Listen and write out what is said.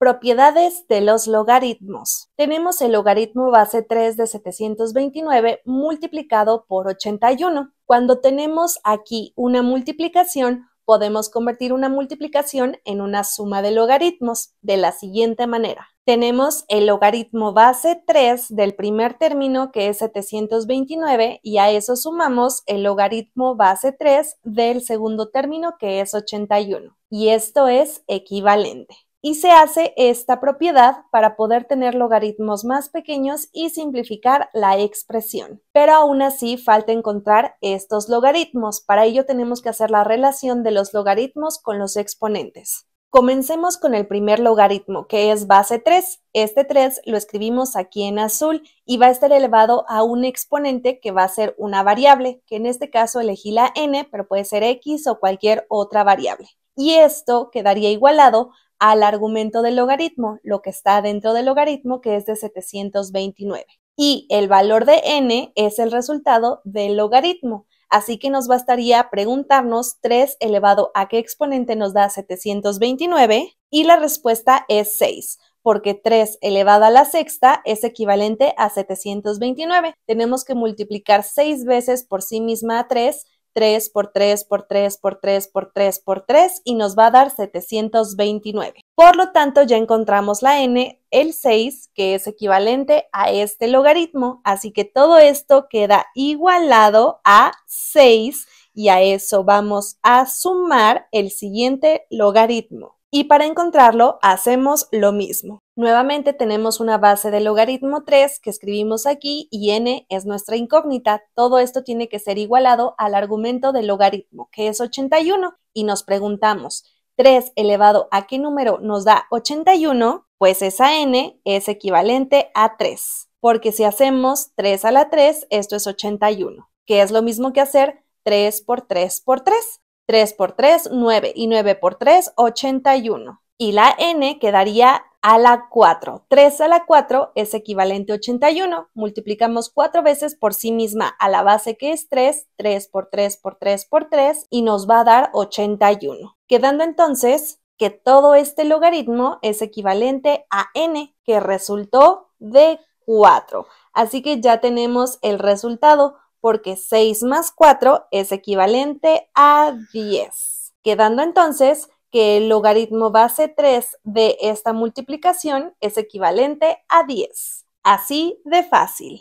Propiedades de los logaritmos. Tenemos el logaritmo base 3 de 729 multiplicado por 81. Cuando tenemos aquí una multiplicación, podemos convertir una multiplicación en una suma de logaritmos de la siguiente manera. Tenemos el logaritmo base 3 del primer término que es 729 y a eso sumamos el logaritmo base 3 del segundo término que es 81. Y esto es equivalente y se hace esta propiedad para poder tener logaritmos más pequeños y simplificar la expresión. Pero aún así falta encontrar estos logaritmos. Para ello tenemos que hacer la relación de los logaritmos con los exponentes. Comencemos con el primer logaritmo, que es base 3. Este 3 lo escribimos aquí en azul y va a estar elevado a un exponente que va a ser una variable, que en este caso elegí la n, pero puede ser x o cualquier otra variable. Y esto quedaría igualado al argumento del logaritmo, lo que está dentro del logaritmo, que es de 729. Y el valor de n es el resultado del logaritmo. Así que nos bastaría preguntarnos 3 elevado a qué exponente nos da 729 y la respuesta es 6 porque 3 elevado a la sexta es equivalente a 729. Tenemos que multiplicar 6 veces por sí misma a 3 3 por 3 por 3 por 3 por 3 por 3 y nos va a dar 729. Por lo tanto, ya encontramos la n, el 6, que es equivalente a este logaritmo. Así que todo esto queda igualado a 6 y a eso vamos a sumar el siguiente logaritmo. Y para encontrarlo hacemos lo mismo. Nuevamente tenemos una base de logaritmo 3 que escribimos aquí y n es nuestra incógnita. Todo esto tiene que ser igualado al argumento del logaritmo, que es 81, y nos preguntamos, 3 elevado a qué número nos da 81, pues esa n es equivalente a 3, porque si hacemos 3 a la 3, esto es 81, que es lo mismo que hacer 3 por 3 por 3. 3 por 3, 9 y 9 por 3, 81. Y la n quedaría a la 4. 3 a la 4 es equivalente a 81. Multiplicamos 4 veces por sí misma a la base que es 3, 3 por 3 por 3 por 3 y nos va a dar 81. Quedando entonces que todo este logaritmo es equivalente a n que resultó de 4. Así que ya tenemos el resultado porque 6 más 4 es equivalente a 10, quedando entonces que el logaritmo base 3 de esta multiplicación es equivalente a 10. Así de fácil.